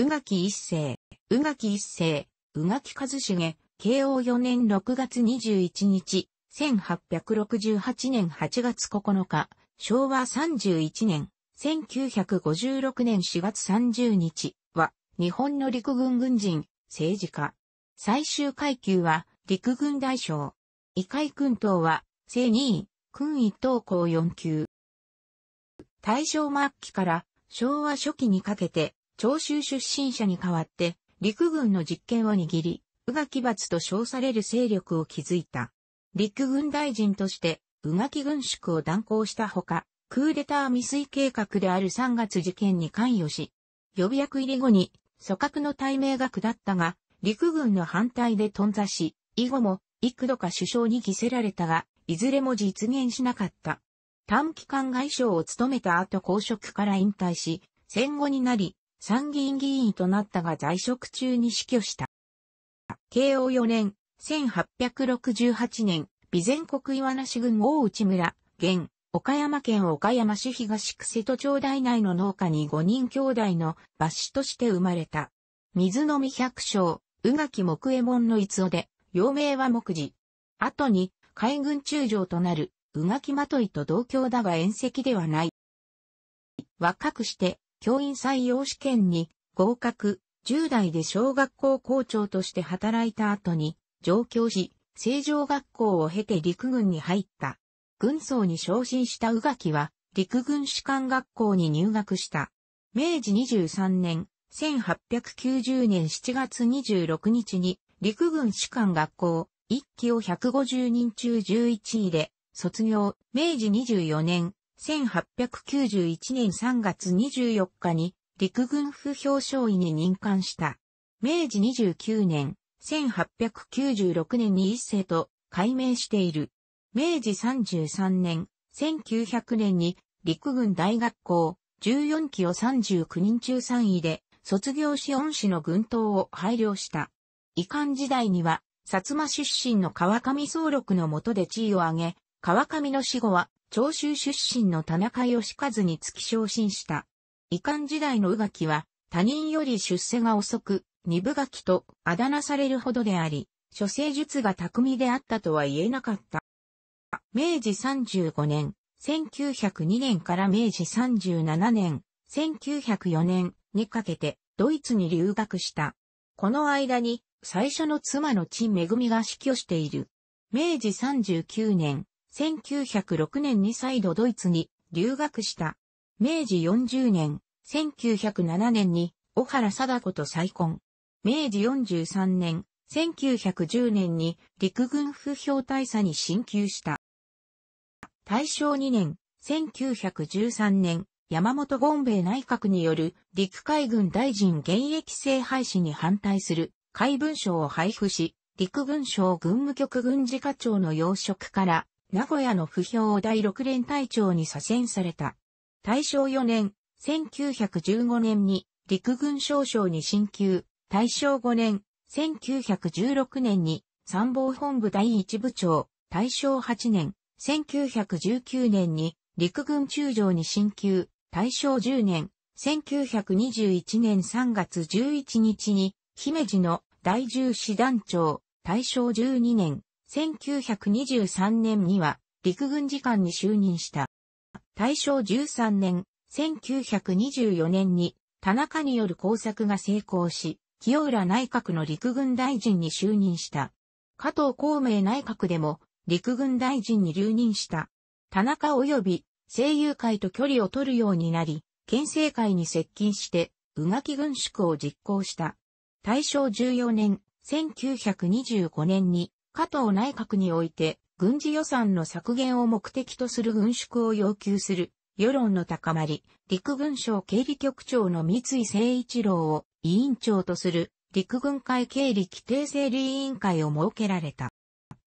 宇垣一世、宇垣一世、宇垣一茂、慶応4年6月21日、1868年8月9日、昭和31年、1956年4月30日は、日本の陸軍軍人、政治家。最終階級は、陸軍大将。異界軍等は、正2位、軍一等校4級。大正末期から昭和初期にかけて、長州出身者に代わって、陸軍の実権を握り、宇垣罰と称される勢力を築いた。陸軍大臣として、宇垣軍縮を断行したほか、クーデター未遂計画である3月事件に関与し、予備役入り後に、組閣の対名が下ったが、陸軍の反対で頓挫し、以後も幾度か首相に着せられたが、いずれも実現しなかった。短期間外相を務めた後公職から引退し、戦後になり、参議院議員となったが在職中に死去した。慶応4年、1868年、備前国岩梨郡大内村、現、岡山県岡山市東区瀬戸町大内の農家に5人兄弟の抜子として生まれた。水飲み百姓、宇垣木右衛門の逸尾で、幼名は木次。後に、海軍中将となる、宇垣まといと同郷だが縁石ではない。若くして、教員採用試験に合格、10代で小学校校長として働いた後に、上京し、成城学校を経て陸軍に入った。軍曹に昇進した宇垣は、陸軍士官学校に入学した。明治23年、1890年7月26日に、陸軍士官学校、1期を150人中11位で、卒業、明治24年、1891年3月24日に陸軍府表彰位に任官した。明治29年、1896年に一世と改名している。明治33年、1900年に陸軍大学校14期を39人中3位で卒業し恩師の軍刀を配慮した。遺憾時代には、薩摩出身の川上総録の下で地位を上げ、川上の死後は長州出身の田中義和につき昇進した。遺憾時代の宇垣は、他人より出世が遅く、二部垣とあだ名されるほどであり、諸世術が巧みであったとは言えなかった。明治35年、1902年から明治37年、1904年にかけてドイツに留学した。この間に最初の妻の陳恵が死去している。明治39年、1906年に再度ドイツに留学した。明治40年、1907年に小原貞子と再婚。明治43年、1910年に陸軍不評大佐に進級した。大正2年、1913年、山本権兵衛内閣による陸海軍大臣現役制廃止に反対する海文書を配布し、陸軍省軍務局軍事課長の要職から名古屋の不評を第6連隊長に左遷された。大正4年、1915年に陸軍少将に進級、大正5年、1916年に参謀本部第一部長、大正8年、1919年に陸軍中将に進級、大正10年、1921年3月11日に姫路の第10師団長、大正12年、1923年には陸軍次官に就任した。大正13年、1924年に田中による工作が成功し、清浦内閣の陸軍大臣に就任した。加藤孔明内閣でも陸軍大臣に留任した。田中及び声優会と距離を取るようになり、県政会に接近して、うがき軍縮を実行した。大正14年、1925年に加藤内閣において、軍事予算の削減を目的とする軍縮を要求する、世論の高まり、陸軍省経理局長の三井誠一郎を委員長とする、陸軍会経理規定整理委員会を設けられた。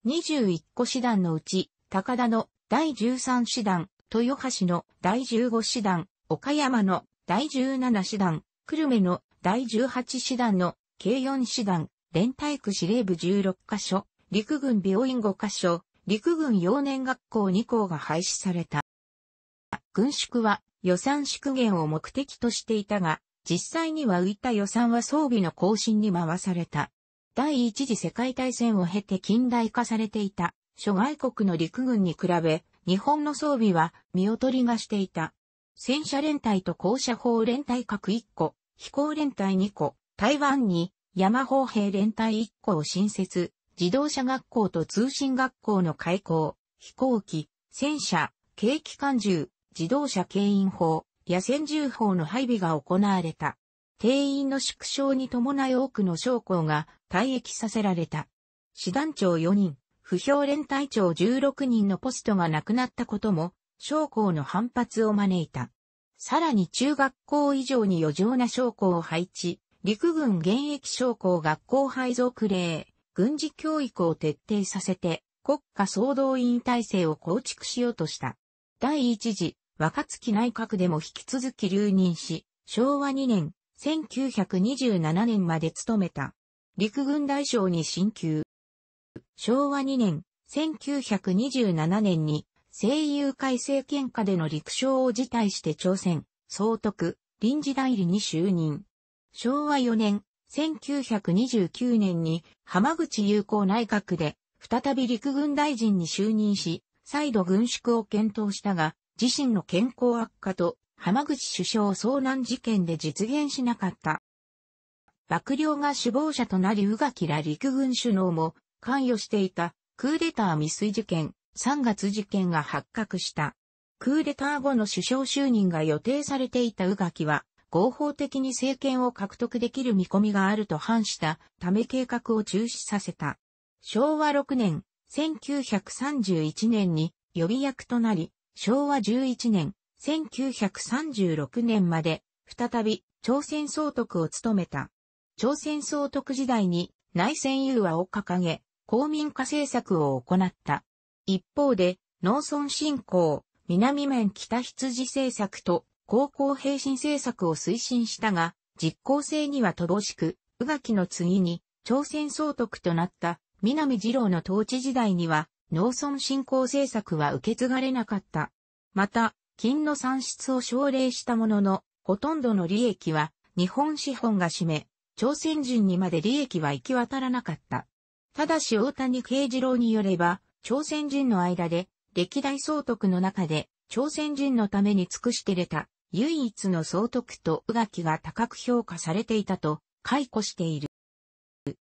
21個師団のうち、高田の第13師団、豊橋の第15師団、岡山の第17師団、久留米の第18師団の計4師団、連隊区司令部16カ所、陸軍病院5カ所、陸軍幼年学校2校が廃止された。軍縮は予算縮減を目的としていたが、実際には浮いた予算は装備の更新に回された。第一次世界大戦を経て近代化されていた諸外国の陸軍に比べ、日本の装備は見劣りがしていた。戦車連隊と校舎砲連隊各1個、飛行連隊2個、台湾に山砲兵連隊1個を新設、自動車学校と通信学校の開校、飛行機、戦車、軽機関銃、自動車牽引法、野戦銃法の配備が行われた。定員の縮小に伴い多くの将校が退役させられた。師団長4人、不評連隊長16人のポストがなくなったことも、将校の反発を招いた。さらに中学校以上に余剰な将校を配置、陸軍現役将校学校配属令、軍事教育を徹底させて、国家総動員体制を構築しようとした。第一次、若月内閣でも引き続き留任し、昭和2年、1927年まで務めた。陸軍大将に進級。昭和2年、1927年に、声優改正権下での陸将を辞退して朝鮮、総督、臨時代理に就任。昭和4年、1929年に浜口友好内閣で再び陸軍大臣に就任し、再度軍縮を検討したが、自身の健康悪化と浜口首相遭難事件で実現しなかった。幕僚が首謀者となり宇垣ら陸軍首脳も関与していたクーデター未遂事件3月事件が発覚した。クーデター後の首相就任が予定されていた宇垣は合法的に政権を獲得できる見込みがあると反したため計画を中止させた。昭和6年、1931年に予備役となり、昭和11年、1936年まで、再び朝鮮総督を務めた。朝鮮総督時代に内戦融和を掲げ、公民化政策を行った。一方で、農村振興、南面北羊政策と高校平身政策を推進したが、実効性には乏しく、宇垣の次に、朝鮮総督となった南次郎の統治時代には、農村振興政策は受け継がれなかった。また、金の産出を奨励したものの、ほとんどの利益は日本資本が占め、朝鮮人にまで利益は行き渡らなかった。ただし大谷慶次郎によれば、朝鮮人の間で、歴代総督の中で、朝鮮人のために尽くして出た、唯一の総督と宇垣が高く評価されていたと解雇している。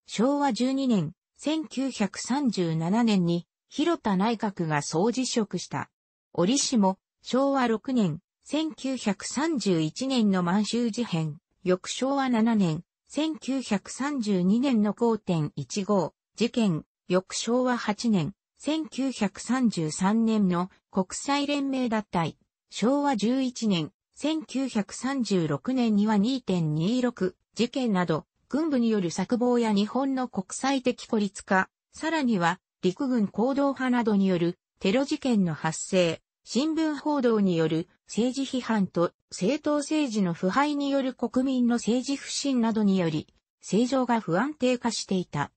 昭和12年、1937年に広田内閣が総辞職した。折しも昭和6年、1931年の満州事変、翌昭和7年、1932年の5.15事件、翌昭和8年、1933年の国際連盟脱退、昭和11年、1936年には2.26事件など、軍部による策謀や日本の国際的孤立化、さらには陸軍行動派などによるテロ事件の発生、新聞報道による政治批判と政党政治の腐敗による国民の政治不信などにより、政情が不安定化していた。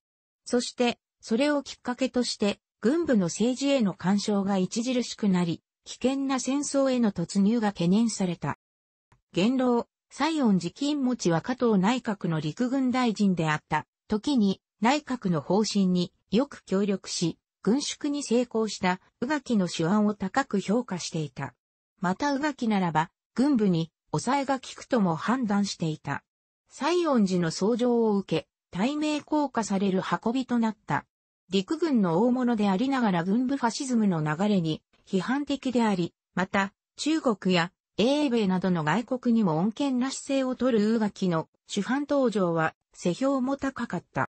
そして、それをきっかけとして、軍部の政治への干渉が著しくなり、危険な戦争への突入が懸念された。元老、西園寺金持は加藤内閣の陸軍大臣であった時に内閣の方針によく協力し、軍縮に成功した宇垣の手腕を高く評価していた。また宇垣ならば、軍部に抑えが効くとも判断していた。西園寺の創上を受け、対名降下される運びとなった。陸軍の大物でありながら軍部ファシズムの流れに批判的であり、また中国や英米などの外国にも穏健な姿勢を取るウーガキの主犯登場は、世評も高かった。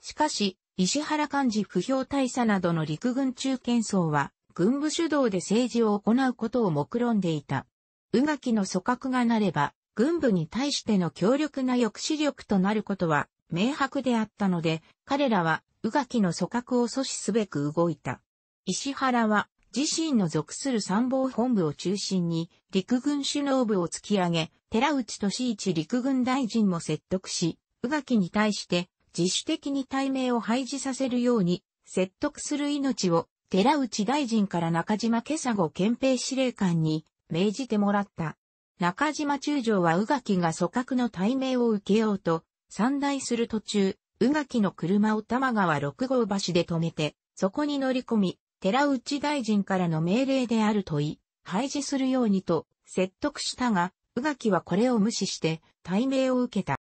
しかし、石原幹事不評大佐などの陸軍中堅層は、軍部主導で政治を行うことを目論んでいた。宇垣の組閣がなれば、軍部に対しての強力な抑止力となることは明白であったので、彼らは宇垣の組閣を阻止すべく動いた。石原は自身の属する参謀本部を中心に陸軍首脳部を突き上げ、寺内俊一陸軍大臣も説得し、宇垣に対して自主的に対名を廃止させるように説得する命を寺内大臣から中島今朝後憲兵司令官に命じてもらった。中島中将は宇垣が組閣の対名を受けようと、散大する途中、宇垣の車を玉川六号橋で止めて、そこに乗り込み、寺内大臣からの命令であるとい、廃止するようにと説得したが、宇垣はこれを無視して対命を受けた。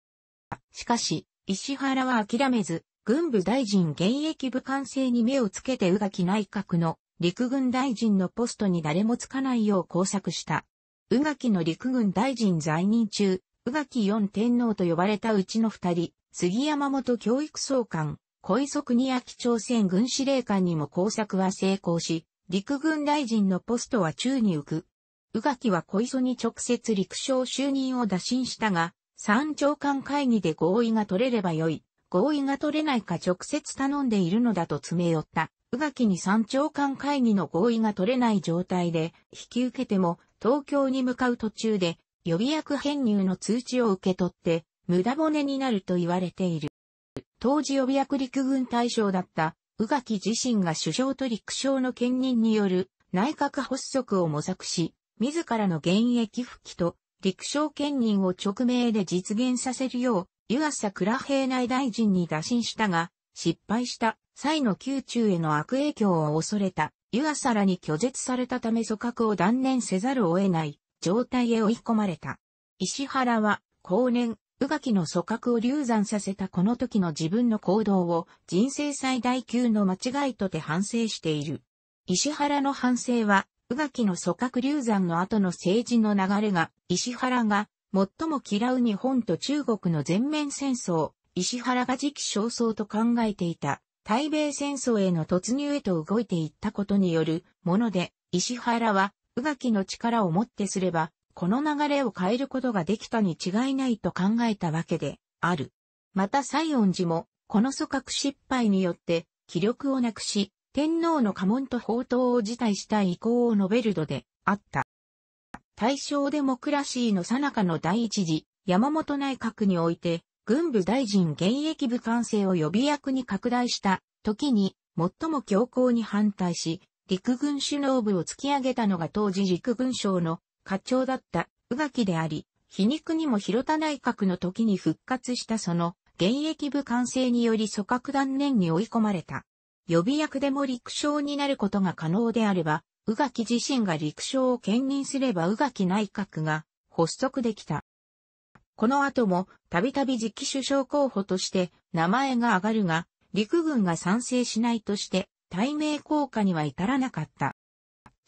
しかし、石原は諦めず、軍部大臣現役部官制に目をつけて宇垣内閣の陸軍大臣のポストに誰もつかないよう工作した。宇垣の陸軍大臣在任中、宇垣四天皇と呼ばれたうちの二人、杉山元教育総監、小磯国明朝鮮軍司令官にも工作は成功し、陸軍大臣のポストは宙に浮く。宇垣は小磯に直接陸将就任を打診したが、三長官会議で合意が取れればよい。合意が取れないか直接頼んでいるのだと詰め寄った。宇垣に三長官会議の合意が取れない状態で引き受けても東京に向かう途中で予備役編入の通知を受け取って無駄骨になると言われている。当時予備役陸軍大将だった宇垣自身が首相と陸将の兼任による内閣発足を模索し、自らの現役復帰と陸将兼任を直命で実現させるよう、湯浅倉平内大臣に打診したが、失敗した際の宮中への悪影響を恐れた湯浅らに拒絶されたため組閣を断念せざるを得ない状態へ追い込まれた。石原は後年宇垣の組閣を流産させたこの時の自分の行動を人生最大級の間違いとて反省している。石原の反省は、宇垣の組閣流産の後の政治の流れが、石原が最も嫌う日本と中国の全面戦争、石原が時期尚早と考えていた、対米戦争への突入へと動いていったことによるもので、石原は、宇垣の力をもってすれば、この流れを変えることができたに違いないと考えたわけである。また西恩寺も、この組閣失敗によって、気力をなくし、天皇の家紋と宝刀を辞退した意向を述べるのであった。大正デモクラシーの最中の第一次、山本内閣において、軍部大臣現役部官制を予備役に拡大した時に、最も強硬に反対し、陸軍首脳部を突き上げたのが当時陸軍省の課長だった宇垣であり、皮肉にも広田内閣の時に復活したその現役部完成により組閣断念に追い込まれた。予備役でも陸将になることが可能であれば、宇垣自身が陸将を兼任すれば宇垣内閣が発足できた。この後も、たびたび次期首相候補として名前が上がるが、陸軍が賛成しないとして、対名効果には至らなかった。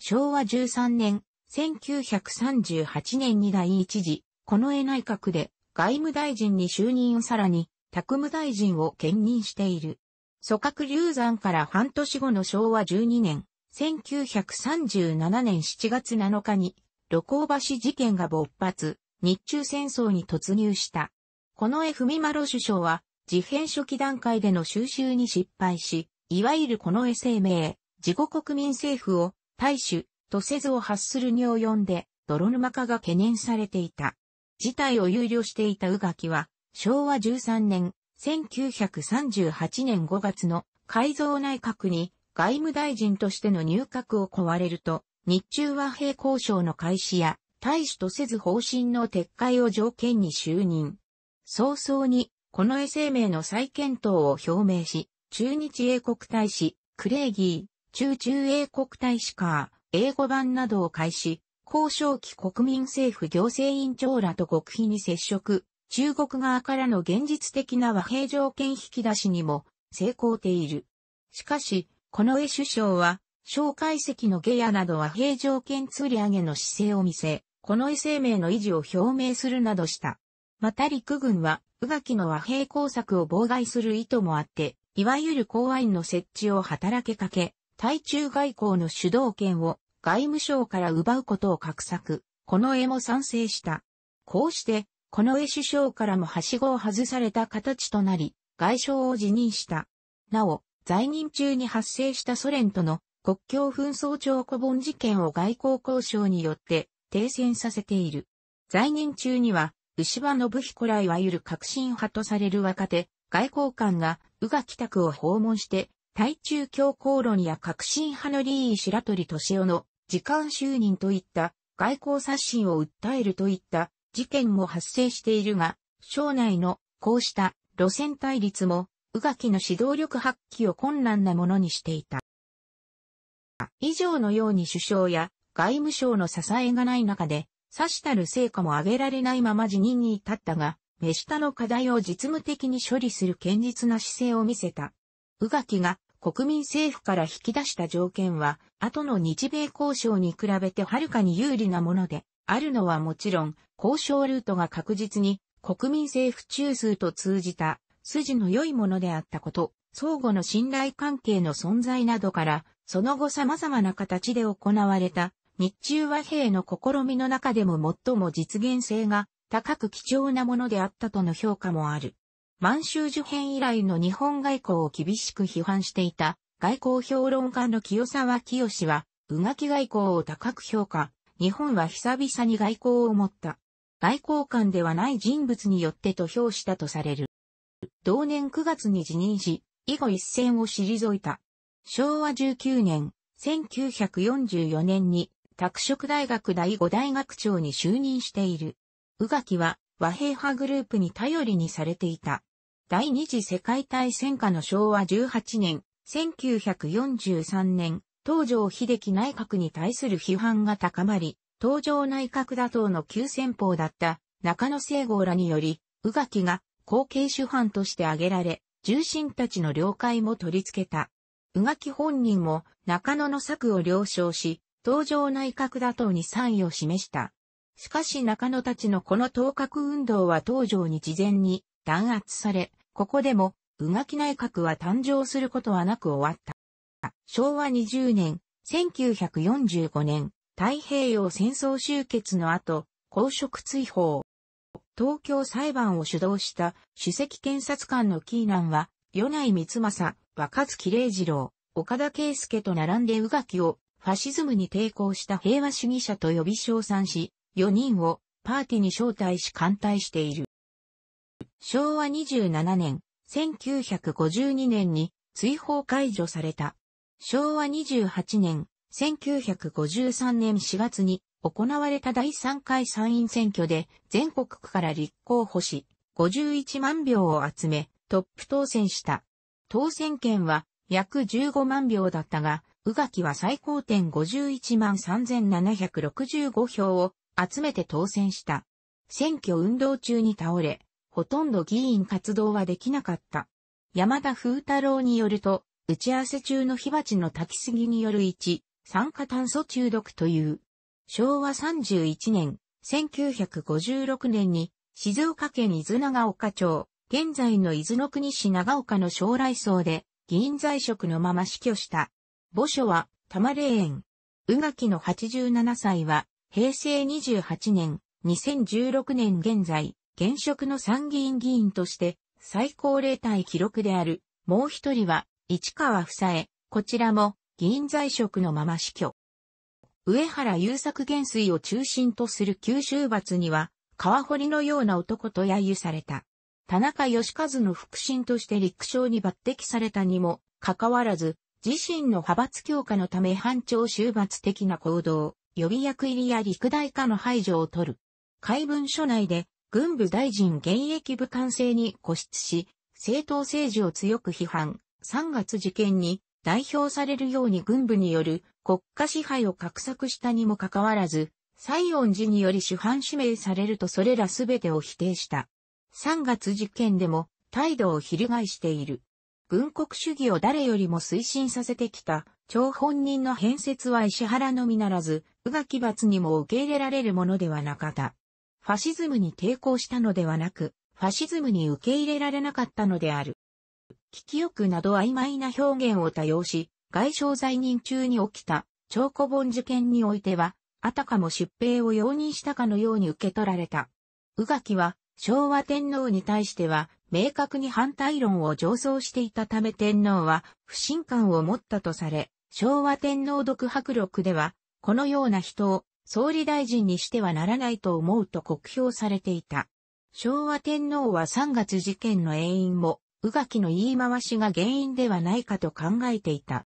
昭和13年、1938年に第一次、近衛内閣で外務大臣に就任さらに、宅務大臣を兼任している。組閣流産から半年後の昭和12年、1937年7月7日に、露光橋事件が勃発、日中戦争に突入した。この江文丸首相は、事変初期段階での収集に失敗し、いわゆるこの江生命。自己国民政府を、大衆、とせずを発するに及んで、泥沼化が懸念されていた。事態を憂慮していた宇垣は、昭和13年、1938年5月の改造内閣に外務大臣としての入閣を壊れると、日中和平交渉の開始や、大使とせず方針の撤回を条件に就任。早々に、この絵生命の再検討を表明し、中日英国大使、クレイギー、中中英国大使カー、英語版などを開始、交渉期国民政府行政委員長らと極秘に接触、中国側からの現実的な和平条件引き出しにも成功ている。しかし、この江首相は、蒋介石の下野など和平条件釣り上げの姿勢を見せ、この江生命の維持を表明するなどした。また陸軍は、宇垣の和平工作を妨害する意図もあって、いわゆる公安の設置を働きかけ、対中外交の主導権を外務省から奪うことを画策、この絵も賛成した。こうして、この絵首相からもはしごを外された形となり、外相を辞任した。なお、在任中に発生したソ連との国境紛争長古本事件を外交交渉によって停戦させている。在任中には、牛場信彦らいわゆる革新派とされる若手、外交官が宇垣区を訪問して、対中強硬論や革新派のリー・白鳥敏夫の時間就任といった外交刷新を訴えるといった事件も発生しているが、省内のこうした路線対立も、宇垣の指導力発揮を困難なものにしていた。以上のように首相や外務省の支えがない中で、さしたる成果も上げられないまま辞任に至ったが、目下の課題を実務的に処理する堅実な姿勢を見せた。宇垣が国民政府から引き出した条件は、後の日米交渉に比べてはるかに有利なもので、あるのはもちろん、交渉ルートが確実に国民政府中枢と通じた筋の良いものであったこと、相互の信頼関係の存在などから、その後様々な形で行われた日中和平の試みの中でも最も実現性が高く貴重なものであったとの評価もある。満州事変以来の日本外交を厳しく批判していた外交評論家の清沢清は、うがき外交を高く評価、日本は久々に外交を持った。外交官ではない人物によってと評したとされる。同年9月に辞任し、以後一線を退いた。昭和19年、1944年に、拓殖大学第5大学長に就任している。宇垣は和平派グループに頼りにされていた。第二次世界大戦下の昭和18年、1943年、東条秀樹内閣に対する批判が高まり、東条内閣打倒の急戦法だった中野聖郷らにより、宇垣が後継主犯として挙げられ、重臣たちの了解も取り付けた。宇垣本人も中野の策を了承し、東条内閣打倒に賛意を示した。しかし中野たちのこの頭角運動は東条に事前に弾圧され、ここでも、宇垣内閣は誕生することはなく終わった。昭和20年、1945年、太平洋戦争終結の後、公職追放。東京裁判を主導した首席検察官のキーナンは、米内光政、若月玲二郎、岡田圭介と並んで宇垣をファシズムに抵抗した平和主義者と呼び称賛し、4人をパーティに招待し艦隊している。昭和27年、1952年に追放解除された。昭和28年、1953年4月に行われた第3回参院選挙で全国区から立候補し、51万票を集め、トップ当選した。当選権は約15万票だったが、宇垣は最高点51万3765票を集めて当選した。選挙運動中に倒れ、ほとんど議員活動はできなかった。山田風太郎によると、打ち合わせ中の火鉢の焚きすぎによる一酸化炭素中毒という。昭和31年、1956年に、静岡県伊豆長岡町、現在の伊豆の国市長岡の将来層で、議員在職のまま死去した。墓所は、玉霊園。宇垣の87歳は、平成28年、2016年現在、現職の参議院議員として最高齢体記録である、もう一人は市川房江、こちらも議員在職のまま死去。上原優作元帥を中心とする九州罰には、川堀のような男と揶揄された。田中義和の腹心として陸将に抜擢されたにも、かかわらず、自身の派閥強化のため班長終罰的な行動、予備役入りや陸大化の排除を取る。海文書内で、軍部大臣現役部官制に固執し、政党政治を強く批判、3月事件に代表されるように軍部による国家支配を画策したにもかかわらず、西恩寺により主犯指名されるとそれらすべてを否定した。3月事件でも態度を翻している。軍国主義を誰よりも推進させてきた、張本人の変説は石原のみならず、宇垣罰にも受け入れられるものではなかった。ファシズムに抵抗したのではなく、ファシズムに受け入れられなかったのである。危機欲など曖昧な表現を多用し、外相在任中に起きた、長古本事件においては、あたかも出兵を容認したかのように受け取られた。宇垣は、昭和天皇に対しては、明確に反対論を上造していたため天皇は、不信感を持ったとされ、昭和天皇独白録では、このような人を総理大臣にしてはならないと思うと酷評されていた。昭和天皇は3月事件の遠因も、宇垣の言い回しが原因ではないかと考えていた。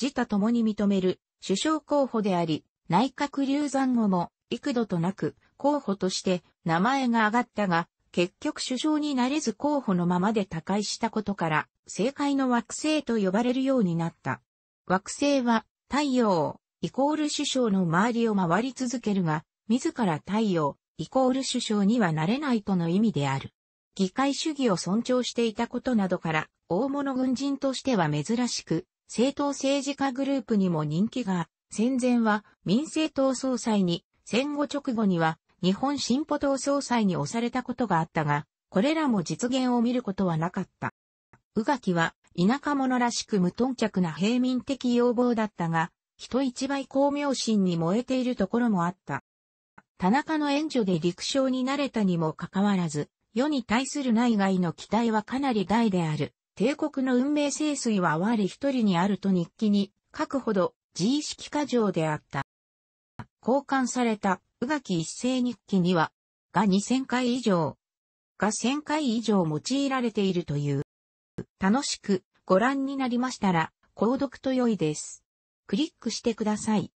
自他共に認める首相候補であり、内閣流産後も幾度となく候補として名前が挙がったが、結局首相になれず候補のままで他界したことから、政界の惑星と呼ばれるようになった。惑星は太陽、イコール首相の周りを回り続けるが、自ら太陽、イコール首相にはなれないとの意味である。議会主義を尊重していたことなどから、大物軍人としては珍しく、政党政治家グループにも人気が、戦前は民政党総裁に、戦後直後には日本進歩党総裁に押されたことがあったが、これらも実現を見ることはなかった。宇垣は田舎者らしく無頓着な平民的要望だったが、人一倍光明心に燃えているところもあった。田中の援助で陸将になれたにもかかわらず、世に対する内外の期待はかなり大である。帝国の運命清水は我一人にあると日記に書くほど自意識過剰であった。交換された宇垣一世日記には、が2000回以上、が1000回以上用いられているという。楽しくご覧になりましたら、購読と良いです。クリックしてください。